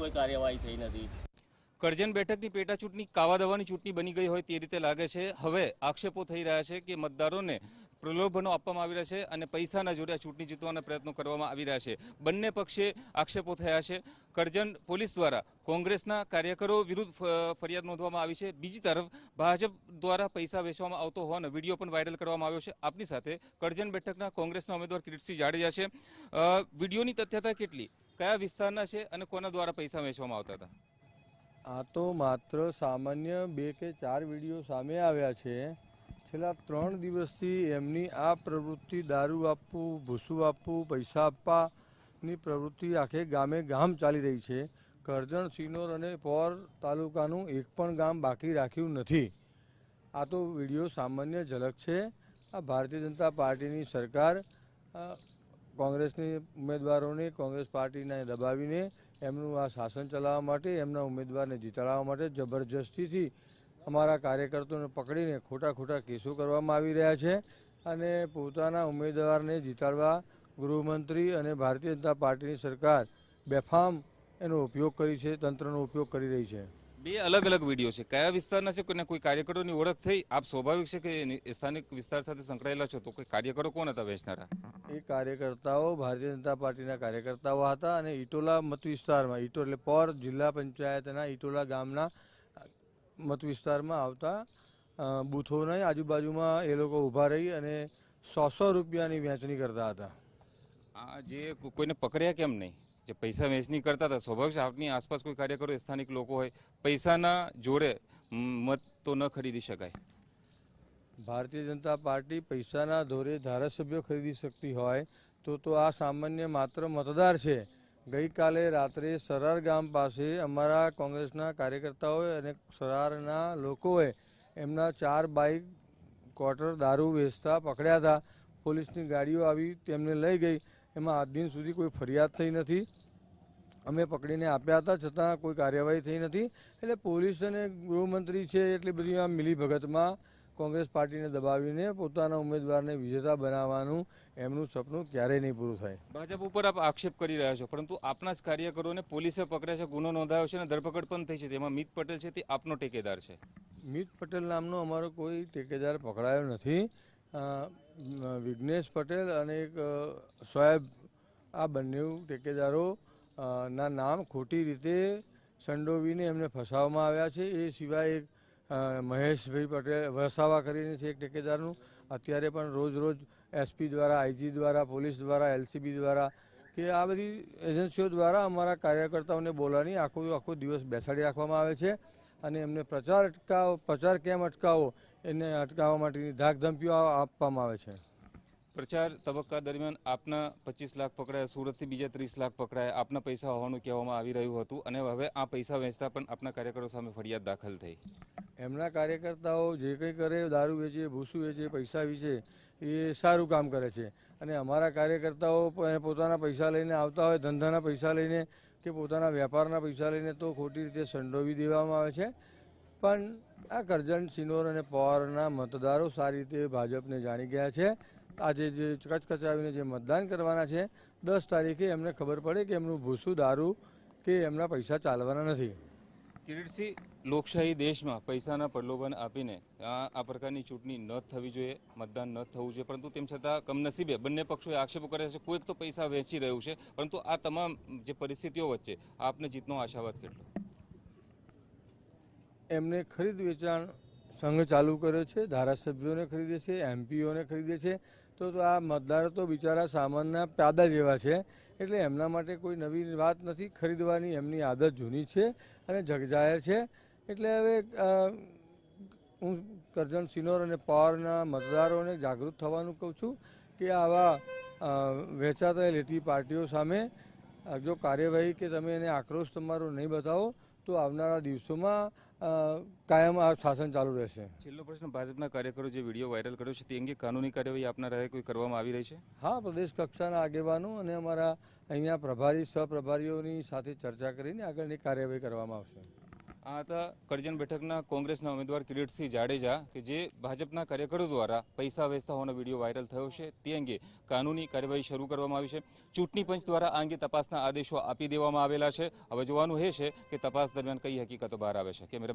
કોઈ કાર્યવાહી થઈ નથી કરજણ બેઠકની પેટા ચૂંટણી કાવા દવાની ચૂંટણી બની ગઈ હોય તે રીતે લાગે છે હવે આક્ષેપો થઈ રહ્યા છે કે મતદારોને પ્રલોભનો આપવામાં આવી રહ્યા છે અને પૈસાના જોડે ચૂંટણી જીતવાના પ્રયત્નો કરવામાં આવી રહ્યા છે બંને પક્ષે આક્ષેપો થયા છે કરજણ પોલીસ દ્વારા કોંગ્રેસના કાર્યકરો વિરુદ્ધ ફરિયાદ નોંધવામાં આવી છે બીજી તરફ ભાજપ દ્વારા પૈસા વેચવામાં આવતો હોવાનો વિડીયો પણ વાયરલ કરવામાં આવ્યો છે આપની સાથે કરજણ બેઠકના કોંગ્રેસના ઉમેદવાર કિરીટસિંહ જાડેજા છે વિડીયોની તથ્યતા કેટલી કયા વિસ્તારના છે અને કોના દ્વારા પૈસા વેચવામાં આવતા હતા આ તો માત્ર સામાન્ય બે કે ચાર વિડીયો સામે આવ્યા છે છેલ્લા ત્રણ દિવસથી એમની આ પ્રવૃત્તિ દારૂ આપવું ભૂસું આપવું પૈસા આપવાની પ્રવૃત્તિ આખે ગામે ગામ ચાલી રહી છે કરજણ સિનોર અને પોર તાલુકાનું એક પણ ગામ બાકી રાખ્યું નથી આ તો વિડીયો સામાન્ય ઝલક છે આ ભારતીય જનતા પાર્ટીની સરકાર કોંગ્રેસની ઉમેદવારોને કોંગ્રેસ પાર્ટીને દબાવીને એમનું આ શાસન ચલાવવા માટે એમના ઉમેદવારને જીતાડવા માટે જબરજસ્તીથી અમારા કાર્યકર્તાઓને પકડીને ખોટા ખોટા કેસો કરવામાં આવી રહ્યા છે અને પોતાના ઉમેદવારને જીતાડવા ગૃહમંત્રી અને ભારતીય જનતા પાર્ટીની સરકાર બેફામ એનો ઉપયોગ કરી છે તંત્રનો ઉપયોગ કરી રહી છે બે અલગ અલગ વિડીયો છે કયા વિસ્તારના છે કોઈને કોઈ કાર્યકરોની ઓળખ થઈ આપ સ્વાભાવિક છે કે સ્થાનિક વિસ્તાર સાથે સંકળાયેલા છો તો કોઈ કાર્યકરો કોણ હતા વેચનારા એ કાર્યકર્તાઓ ભારતીય જનતા પાર્ટીના કાર્યકર્તાઓ હતા અને ઇટોલા મત વિસ્તારમાં એટલે પોર જિલ્લા પંચાયતના ઇટોલા ગામના મત વિસ્તારમાં આવતા બૂથોના આજુબાજુમાં એ લોકો ઊભા રહી અને સો સો રૂપિયાની વહેંચણી કરતા હતા આ જે કોઈને પકડ્યા કેમ નહીં જે પૈસા વહેંચણી કરતા હતા સૌભાગ્ય આપની આસપાસ કોઈ કાર્યકરો સ્થાનિક લોકો હોય પૈસાના જોડે મત તો ન ખરીદી શકાય ભારતીય જનતા પાર્ટી પૈસાના ધોરે ધારાસભ્યો ખરીદી શકતી હોય તો તો આ સામાન્ય માત્ર મતદાર છે ગઈકાલે રાત્રે સરાર ગામ પાસે અમારા કોંગ્રેસના કાર્યકર્તાઓએ અને સરારના લોકોએ એમના ચાર બાઇક ક્વાર્ટર દારૂ વેચતા પકડ્યા હતા પોલીસની ગાડીઓ આવી તેમને લઈ ગઈ એમાં આજ દિન સુધી કોઈ ફરિયાદ થઈ નથી અમે પકડીને આપ્યા હતા છતાં કોઈ કાર્યવાહી થઈ નથી એટલે પોલીસ અને ગૃહમંત્રી છે એટલી બધી આમ મિલીભગતમાં કોંગ્રેસ પાર્ટીને દબાવીને પોતાના ઉમેદવારને વિજેતા બનાવવાનું એમનું સપનું ક્યારેય નહીં પૂરું થાય ભાજપ ઉપર આપ આક્ષેપ કરી રહ્યા છો પરંતુ આપના જ કાર્યકરોને પોલીસે પકડ્યા છે ગુનો નોંધાયો છે અને ધરપકડ પણ થઈ છે તેમાં મિત પટેલ છે તે આપનો ટેકેદાર છે મિત પટેલ નામનો અમારો કોઈ ટેકેદાર પકડાયો નથી વિઘ્નેશ પટેલ અને એક સોહેબ આ બંને ટેકેદારો ના નામ ખોટી રીતે સંડોવીને એમને ફસાવવામાં આવ્યા છે એ સિવાય એક મહેશભાઈ પટેલ વસાવા કરીને છે એક ટેકેદારનું અત્યારે પણ રોજ રોજ એસપી દ્વારા આઈજી દ્વારા પોલીસ દ્વારા એલસીબી દ્વારા કે આ બધી એજન્સીઓ દ્વારા અમારા કાર્યકર્તાઓને બોલાની આખો આખો દિવસ બેસાડી રાખવામાં આવે છે અને એમને પ્રચાર અટકાવો પ્રચાર કેમ અટકાવો એને અટકાવવા માટેની ધાકધમકીઓ આપવામાં આવે છે પ્રચાર તબક્કા દરમિયાન આપના પચીસ લાખ પકડાયા સુરતથી બીજા ત્રીસ લાખ પકડાયા આપના પૈસા હોવાનું કહેવામાં આવી રહ્યું હતું અને હવે આ પૈસા વેચતા પણ આપના કાર્યકરો સામે ફરિયાદ દાખલ થઈ એમના કાર્યકર્તાઓ જે કંઈ કરે દારૂ વેચે ભૂસું વેચે પૈસા વેચે એ સારું કામ કરે છે અને અમારા કાર્યકર્તાઓ પોતાના પૈસા લઈને આવતા હોય ધંધાના પૈસા લઈને કે પોતાના વેપારના પૈસા લઈને તો ખોટી રીતે સંડોવી દેવામાં આવે છે પણ આ કરજણ સિનોર અને પવારના મતદારો સારી રીતે ભાજપને જાણી ગયા છે આજે જે કચકચાવીને જે મતદાન કરવાના છે દસ તારીખે એમને ખબર પડે કે એમનું ભૂસું દારૂ કે એમના પૈસા ચાલવાના નથી કિરીટસિંહ લોકશાહી દેશમાં પૈસાના પ્રલોભન આપીને આ પ્રકારની ચૂંટણી ન થવી જોઈએ મતદાન ન થવું જોઈએ પરંતુ તેમ છતાં કમનસીબે બંને પક્ષોએ આક્ષેપો કર્યા છે કોઈક તો પૈસા વહેંચી રહ્યું છે પરંતુ આ તમામ જે પરિસ્થિતિઓ વચ્ચે આપને જીતનો આશાવાદ કેટલો એમને ખરીદ વેચાણ સંઘ ચાલુ કર્યો છે ધારાસભ્યોને ખરીદે છે એમપીઓને ખરીદે છે તો આ મતદારો તો બિચારા સામાનના પ્યાદા જેવા છે એટલે એમના માટે કોઈ નવી વાત નથી ખરીદવાની એમની આદત જૂની છે અને જગજાહેર છે એટલે હવે હું કરજણ સિનોર અને પાવરના મતદારોને જાગૃત થવાનું કહું છું કે આવા વેચાતા લેતી પાર્ટીઓ સામે જો કાર્યવાહી કે તમે એને આક્રોશ તમારો નહીં બતાવો તો આવનારા દિવસોમાં કાયમ આ શાસન ચાલુ રહેશે છેલ્લો પ્રશ્ન ભાજપના કાર્યકરો જે વિડીયો વાયરલ કર્યો છે તે અંગે કાનૂની કાર્યવાહી આપના રહે કોઈ કરવામાં આવી રહી છે હા પ્રદેશ કક્ષાના આગેવાનો અને અમારા અહીંયા પ્રભારી સહપ્રભારીઓની સાથે ચર્ચા કરીને આગળની કાર્યવાહી કરવામાં આવશે આ હતા બેઠકના કોંગ્રેસના ઉમેદવાર કિરીટસિંહ જાડેજા કે જે ભાજપના કાર્યકરો દ્વારા પૈસા વેચતા હોવાનો વિડીયો વાયરલ થયો છે તે અંગે કાનૂની કાર્યવાહી શરૂ કરવામાં આવી છે ચૂંટણી પંચ દ્વારા આ અંગે તપાસના આદેશો આપી દેવામાં આવેલા છે હવે જોવાનું એ છે કે તપાસ દરમિયાન કઈ હકીકતો બહાર આવે છે કેમેરા